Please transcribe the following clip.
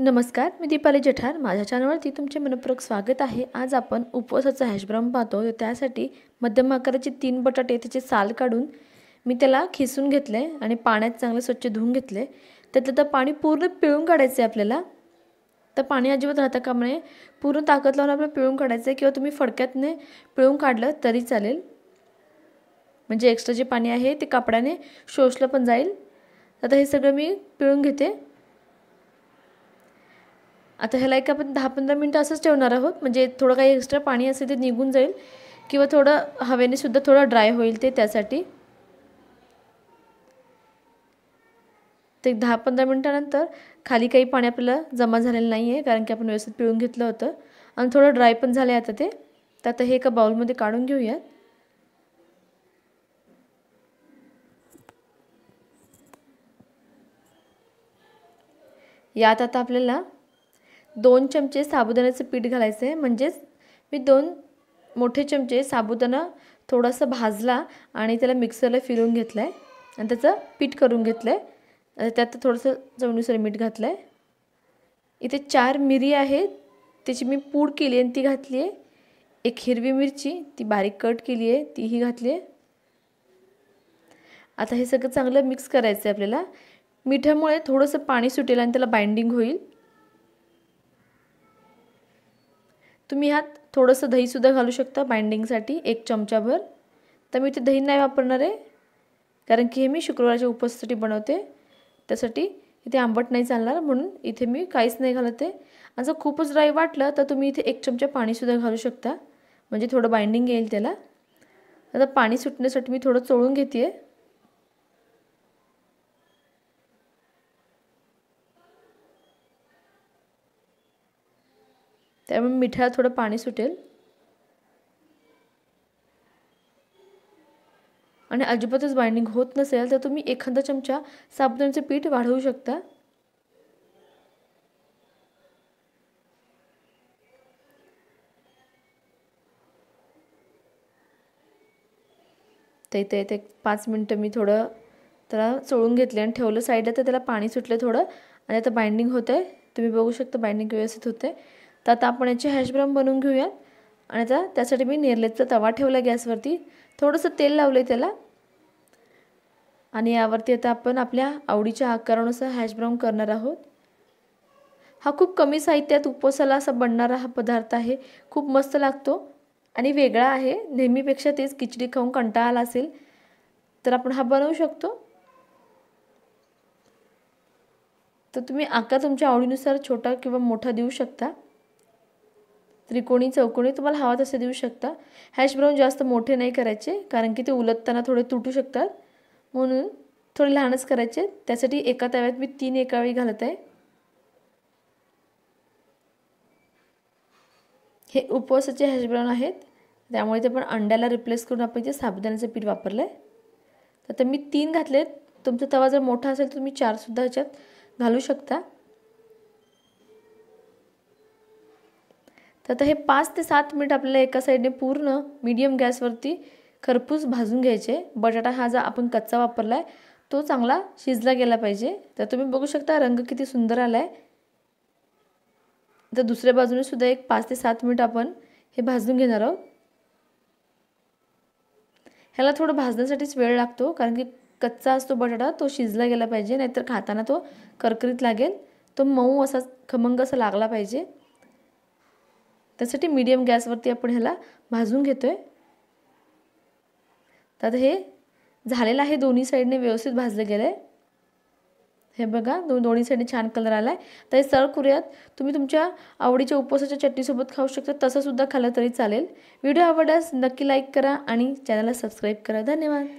नमस्कार मी दीपाली जठार माझ्या चॅनलवरती तुमचे मनपूर्वक स्वागत आहे आज आपण उपवासाचा हॅशब्रम पाहतो त्यासाठी मध्यम आकाराचे तीन बटाटे त्याचे साल काढून मी त्याला खिसून घेतले आणि पाण्यात चांगले स्वच्छ धुवून घेतले त्यातलं तर पाणी पूर्ण पिळून काढायचं आहे आपल्याला तर पाणी अजिबात राहता म्हणे पूर्ण ताकद लावून आपल्याला पिळून काढायचं आहे किंवा तुम्ही फडक्यातने पिळून काढलं तरी चालेल म्हणजे एक्स्ट्रा जे पाणी आहे ते कापडाने शोषलं पण जाईल आता हे सगळं मी पिळून घेते आता ह्याला एक आपण दहा पंधरा मिनटं असंच ठेवणार आहोत म्हणजे थोडं काही एक्स्ट्रा पाणी असेल ते निघून जाईल किंवा थोडं हवेने सुद्धा थोडं ड्राय होईल ते त्यासाठी ते दहा पंधरा मिनटानंतर खाली काही पाणी आपल्याला जमा झालेलं नाही आहे कारण की आपण व्यवस्थित पिळून घेतलं होतं आणि थोडं ड्राय पण झालं आहे आता ते तर आता हे एका बाउलमध्ये काढून घेऊयात यात आता आपल्याला दोन चमचे साबुदाण्याचं पीठ घालायचं आहे म्हणजेच मी दोन मोठे चमचे साबुदाणा थोडासा भाजला आणि त्याला मिक्सरला फिरून घेतलं आहे आणि त्याचं पीठ करून घेतलं आहे त्यात थोडंसं चवणीसार मीठ घातलं आहे इथे चार मिरी आहेत त्याची मी पूड केली आणि ती घातली आहे एक हिरवी मिरची ती बारीक कट केली आहे तीही घातली आहे आता हे सगळं चांगलं मिक्स करायचं आहे आपल्याला मिठामुळे थोडंसं पाणी सुटेल आणि त्याला बाइंडिंग होईल तुम्ही ह्यात थोडंसं दहीसुद्धा घालू शकता बाइंडिंगसाठी एक चमचाभर तर मी इथे दही नाही वापरणार आहे कारण की हे मी शुक्रवारच्या उपवासासाठी बनवते त्यासाठी इथे आंबट नाही चालणार म्हणून इथे मी काहीच नाही घालत आहे आणि जर खूपच ड्राय वाटलं तर तुम्ही इथे एक चमचा पाणीसुद्धा घालू शकता म्हणजे थोडं बाइंडिंग येईल त्याला आता पाणी सुटण्यासाठी मी थोडं चोळून घेते आहे त्यामुळे मिठाला थोडं पाणी सुटेल आणि अजिबातच बाइंडिंग होत नसेल तर तुम्ही एखादा चमचा साबुदाण्याचं पीठ वाढवू शकता ते ते ते पाच मिनटं मी थोडं त्याला चोळून घेतले आणि ठेवलं साईडला तर त्याला पाणी सुटलं थोडं आणि आता बाइंडिंग होतं तुम्ही बघू शकता बाइंडिंग व्यवस्थित होते तर आता आपण याचे हॅशब्राऊन बनवून घेऊयात आणि आता त्यासाठी मी निर्लेचा तवा ठेवला गॅसवरती थोडंसं तेल लावलं आहे त्याला आणि यावरती आता आपण आपल्या आवडीच्या आकारानुसार हॅशब्राऊन करणार आहोत हा खूप कमी साहित्यात उपवासाला असा बनणारा हा पदार्थ आहे खूप मस्त लागतो आणि वेगळा आहे नेहमीपेक्षा तेच खिचडी खाऊन कंटाळा आला असेल तर आपण हा बनवू शकतो तर तुम्ही आकार तुमच्या आवडीनुसार छोटा किंवा मोठा देऊ शकता त्रिकोणी चौकोणी तुम्हाला हवा तसे देऊ शकता हॅश ब्राऊन जास्त मोठे नाही करायचे कारण की ते उलटताना थोडे तुटू शकतात म्हणून थोडे लहानच करायचे त्यासाठी एका तव्यात मी तीन एका वेळी घालत आहे हे उपवासाचे हॅश ब्राऊन आहेत त्यामुळे ते पण अंड्याला रिप्लेस करून आपण जे साबुदाण्याचं पीठ वापरलं आहे तर मी तीन घातले तुमचा तवा जर मोठा असेल तर तुम्ही चारसुद्धा ह्याच्यात घालू शकता तर आता हे पाच ते सात मिनिट आपल्याला एका साईडने पूर्ण मीडियम गॅसवरती खरपूस भाजून घ्यायचे बटाटा हा जो आपण कच्चा वापरला आहे तो चांगला शिजला गेला पाहिजे तर तुम्ही बघू शकता रंग किती सुंदर आला आहे तर दुसऱ्या बाजूने सुद्धा एक पाच ते सात मिनिट आपण हे भाजून घेणार आहोत ह्याला थोडं भाजण्यासाठीच वेळ लागतो कारण की कच्चा असतो बटाटा तो शिजला गेला पाहिजे नाहीतर खाताना तो करकरीत लागेल तो मऊ असा खमंग असा लागला पाहिजे त्यासाठी मीडियम गॅसवरती आपण ह्याला भाजून घेतो आहे तर हे झालेलं आहे दोन्ही साईडने व्यवस्थित भाजलं गेलं आहे हे बघा दोन दोन्ही साईडने छान कलर आला आहे तर हे सर्व करूयात तुम्ही तुमच्या आवडीच्या उपवासाच्या चटणीसोबत खाऊ शकता तसंसुद्धा खाल्लं तरी चालेल व्हिडिओ आवडल्यास नक्की लाईक करा आणि चॅनलला सबस्क्राईब करा धन्यवाद